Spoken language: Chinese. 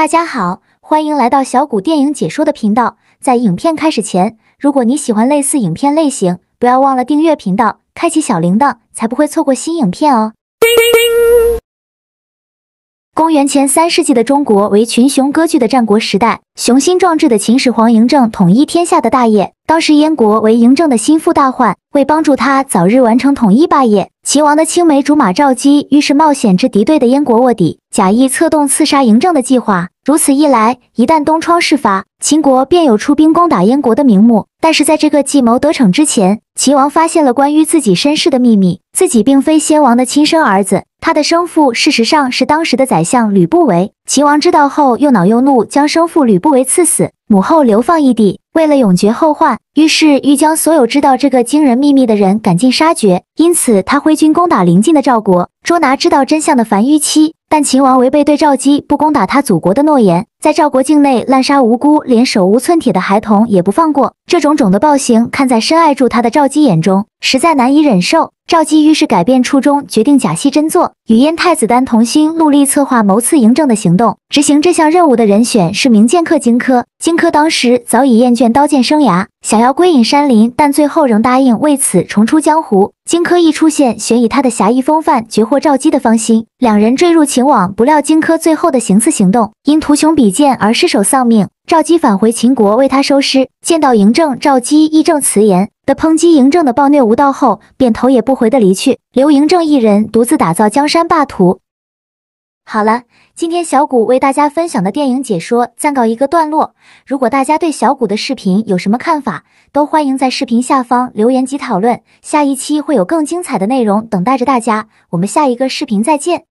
大家好，欢迎来到小谷电影解说的频道。在影片开始前，如果你喜欢类似影片类型，不要忘了订阅频道，开启小铃铛，才不会错过新影片哦。公元前三世纪的中国为群雄割据的战国时代，雄心壮志的秦始皇嬴政统一天下的大业。当时燕国为嬴政的心腹大患，为帮助他早日完成统一霸业，秦王的青梅竹马赵姬于是冒险至敌对的燕国卧底，假意策动刺杀嬴政的计划。如此一来，一旦东窗事发，秦国便有出兵攻打燕国的名目。但是在这个计谋得逞之前，秦王发现了关于自己身世的秘密，自己并非先王的亲生儿子。他的生父事实上是当时的宰相吕不韦。秦王知道后又恼又怒，将生父吕不韦赐死，母后流放异地。为了永绝后患，于是欲将所有知道这个惊人秘密的人赶尽杀绝。因此，他挥军攻打邻近的赵国，捉拿知道真相的樊於期。但秦王违背对赵姬不攻打他祖国的诺言。在赵国境内滥杀无辜，连手无寸铁的孩童也不放过。这种种的暴行，看在深爱住他的赵姬眼中，实在难以忍受。赵姬于是改变初衷，决定假戏真做，与燕太子丹同心戮力，策划谋刺嬴政的行动。执行这项任务的人选是名剑客荆轲。荆轲当时早已厌倦刀剑生涯，想要归隐山林，但最后仍答应为此重出江湖。荆轲一出现，便以他的侠义风范，绝获赵姬的芳心，两人坠入情网。不料荆轲最后的行刺行动，因图穷匕箭而失手丧命，赵姬返回秦国为他收尸。见到嬴政，赵姬义正词严的抨击嬴政的暴虐无道后，便头也不回的离去，留嬴政一人独自打造江山霸图。好了，今天小谷为大家分享的电影解说暂告一个段落。如果大家对小谷的视频有什么看法，都欢迎在视频下方留言及讨论。下一期会有更精彩的内容等待着大家，我们下一个视频再见。